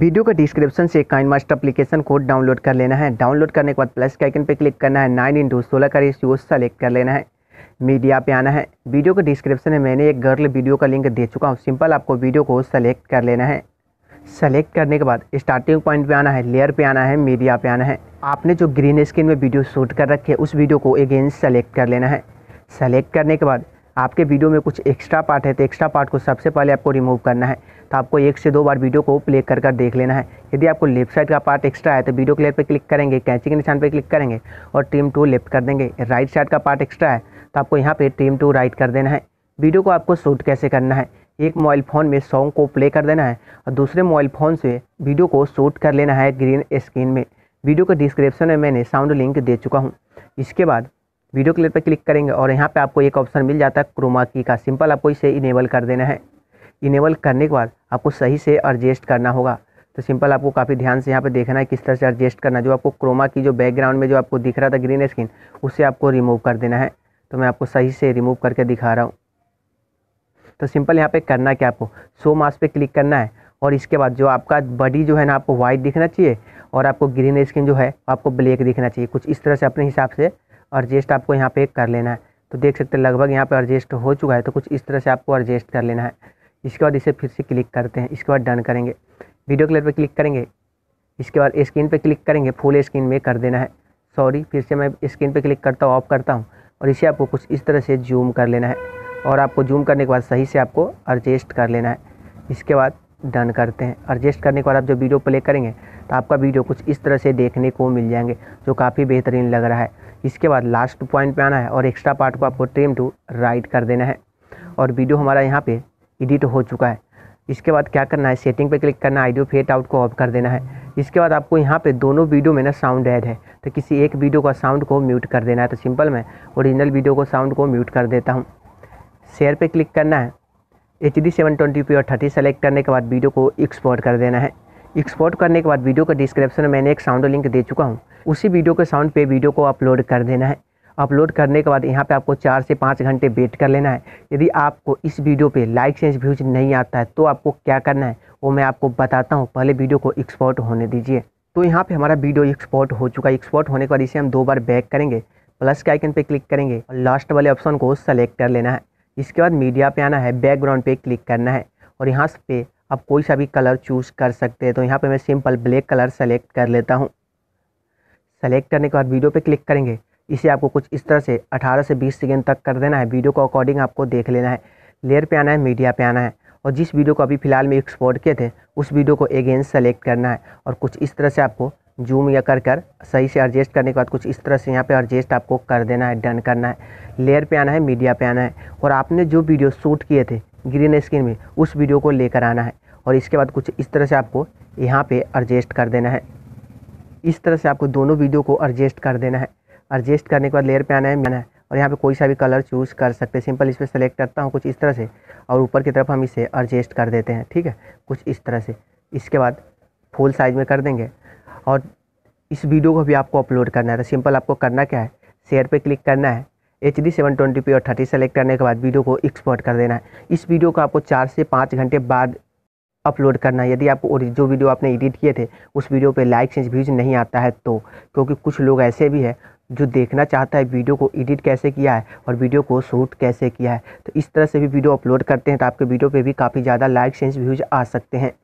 video का description से KineMaster application को डाउनलोड कर लेना है डाउनलोड करने के बाद प्लस के आइकन पर क्लिक करना है नाइन इंटू सोलह का रेशियो सेलेक्ट कर लेना है मीडिया पे आना है वीडियो का डिस्क्रिप्शन में मैंने एक गर्ल वीडियो का लिंक दे चुका हूँ सिंपल आपको वीडियो को सेलेक्ट कर लेना है सेलेक्ट करने के बाद स्टार्टिंग पॉइंट पे आना है लेयर पे आना है मीडिया पे आना है आपने जो ग्रीन स्क्रीन में वीडियो शूट कर रखी है उस वीडियो को अगेन सेलेक्ट कर लेना है सेलेक्ट करने के बाद आपके वीडियो में कुछ एक्स्ट्रा पार्ट है तो एक्स्ट्रा पार्ट को सबसे पहले आपको रिमूव करना है तो आपको एक से दो बार वीडियो को प्ले कर कर देख लेना है यदि आपको लेफ्ट साइड का पार्ट एक्स्ट्रा है तो वीडियो क्लियर पर क्लिक करेंगे कैंची के निशान पर क्लिक करेंगे और ट्रिम टू लेफ्ट कर देंगे राइट साइड का पार्ट एक्स्ट्रा है तो आपको यहाँ पर ट्रिम टू राइट कर देना है वीडियो को आपको शूट कैसे करना है एक मोबाइल फ़ोन में सॉन्ग को प्ले कर देना है और दूसरे मोबाइल फ़ोन से वीडियो को शूट कर लेना है ग्रीन स्क्रीन में वीडियो के डिस्क्रिप्शन में मैंने साउंड लिंक दे चुका हूँ इसके बाद वीडियो क्लियर पर क्लिक करेंगे और यहाँ पे आपको एक ऑप्शन मिल जाता है क्रोमा की का सिंपल आपको इसे इनेबल कर देना है इनेबल करने के बाद आपको सही से एडजस्ट करना होगा तो सिंपल आपको काफ़ी ध्यान से यहाँ पे देखना है किस तरह से एडजस्ट करना जो आपको क्रोमा की जो बैकग्राउंड में जो आपको दिख रहा था ग्रीन स्क्रीन उसे आपको रिमूव कर देना है तो मैं आपको सही से रिमूव करके दिखा रहा हूँ तो सिंपल यहाँ पर करना क्या आपको सो मास पर क्लिक करना है और इसके बाद जो आपका बॉडी जो है ना आपको वाइट दिखना चाहिए और आपको ग्रीन स्किन जो है आपको ब्लैक दिखना चाहिए कुछ इस तरह से अपने हिसाब से एडजस्ट आपको यहाँ पे कर लेना है तो देख सकते हैं लगभग यहाँ पे एडजस्ट हो चुका है तो कुछ इस तरह से आपको एडजस्ट कर लेना है इसके बाद इसे फिर से क्लिक करते हैं इसके बाद डन करेंगे वीडियो क्लियर पर क्लिक करेंगे इसके बाद स्क्रीन पर क्लिक करेंगे फुल स्क्रीन में कर देना है सॉरी फिर से मैं स्क्रीन पर क्लिक करता हूँ ऑफ करता हूँ और इसे आपको कुछ इस तरह से जूम कर लेना है और आपको जूम करने के बाद सही से आपको एडजस्ट कर लेना है इसके बाद डन करते हैं एडजस्ट करने के बाद आप जो वीडियो प्ले करेंगे तो आपका वीडियो कुछ इस तरह से देखने को मिल जाएंगे जो काफ़ी बेहतरीन लग रहा है इसके बाद लास्ट पॉइंट पे आना है और एक्स्ट्रा पार्ट को आपको ट्रिम टू राइट कर देना है और वीडियो हमारा यहाँ पे एडिट हो चुका है इसके बाद क्या करना है सेटिंग पे क्लिक करना है आइडियो फेट आउट को ऑफ कर देना है इसके बाद आपको यहाँ पे दोनों वीडियो में ना साउंड ऐड है तो किसी एक वीडियो का साउंड को म्यूट कर देना है तो सिंपल मैं ओरिजिनल वीडियो को साउंड को म्यूट कर देता हूँ शेयर पे क्लिक करना है H D seven twenty P और थर्टी सेलेक्ट करने के बाद वीडियो को एक्सपोर्ट कर देना है एक्सपोर्ट करने के बाद वीडियो का डिस्क्रिप्शन में मैंने एक साउंड लिंक दे चुका हूँ उसी वीडियो के साउंड पे वीडियो को अपलोड कर देना है अपलोड करने के बाद यहाँ पे आपको चार से पाँच घंटे वेट कर लेना है यदि आपको इस वीडियो पे लाइक सेंस व्यूज नहीं आता है तो आपको क्या करना है वो मैं आपको बताता हूँ पहले वीडियो को एक्सपोर्ट होने दीजिए तो यहाँ पे हमारा वीडियो एक्सपोर्ट हो चुका है एक्सपोर्ट होने के बाद इसे हम दो बार बैक करेंगे प्लस के आइकन पर क्लिक करेंगे और लास्ट वाले ऑप्शन को सेलेक्ट कर लेना है इसके बाद मीडिया पर आना है बैकग्राउंड पे क्लिक करना है और यहाँ पे आप कोई सा भी कलर चूज़ कर सकते हैं तो यहाँ पे मैं सिंपल ब्लैक कलर सेलेक्ट कर लेता हूँ सेलेक्ट करने के बाद वीडियो पे क्लिक करेंगे इसे आपको कुछ इस तरह से 18 से 20 सेकेंड तक कर देना है वीडियो को अकॉर्डिंग आपको देख लेना है लेयर पे आना है मीडिया पे आना है और जिस वीडियो को अभी फ़िलहाल में एक्सपोर्ट किए थे उस वीडियो को अगेन सेलेक्ट करना है और कुछ इस तरह से आपको जूम या कर कर सही से एडजस्ट करने के बाद कुछ इस तरह से यहाँ पे एडजस्ट आपको कर देना है डन करना है लेयर पे आना है मीडिया पे आना है और आपने जो वीडियो शूट किए थे ग्रीन स्क्रीन में उस वीडियो को लेकर आना है और इसके बाद कुछ इस तरह से आपको यहाँ पे एडजस्ट कर देना है इस तरह से आपको दोनों वीडियो को एडजस्ट कर देना है एडजस्ट करने के बाद लेयर पे आना है मैंने और यहाँ पे कोई सा भी कलर चूज़ कर सकते हैं सिंपल इस पर सेलेक्ट करता हूँ कुछ इस तरह से और ऊपर की तरफ हम इसे एडजस्ट कर देते हैं ठीक है कुछ इस तरह से इसके बाद फुल साइज़ में कर देंगे और इस वीडियो को भी आपको अपलोड करना है तो सिंपल आपको करना क्या है शेयर पर क्लिक करना है H D seven twenty P और थर्टी सेलेक्ट करने के बाद वीडियो को एक्सपोर्ट कर देना है इस वीडियो को आपको चार से पाँच घंटे बाद अपलोड करना है यदि आप जो वीडियो आपने एडिट किए थे उस वीडियो पे लाइक एंड व्यूज नहीं आता है तो क्योंकि कुछ लोग ऐसे भी हैं जो देखना चाहता है वीडियो को एडिट कैसे किया है और वीडियो को शूट कैसे किया है तो इस तरह से भी वीडियो अपलोड करते हैं तो आपके वीडियो पर भी काफ़ी ज़्यादा लाइक एंड व्यूज आ सकते हैं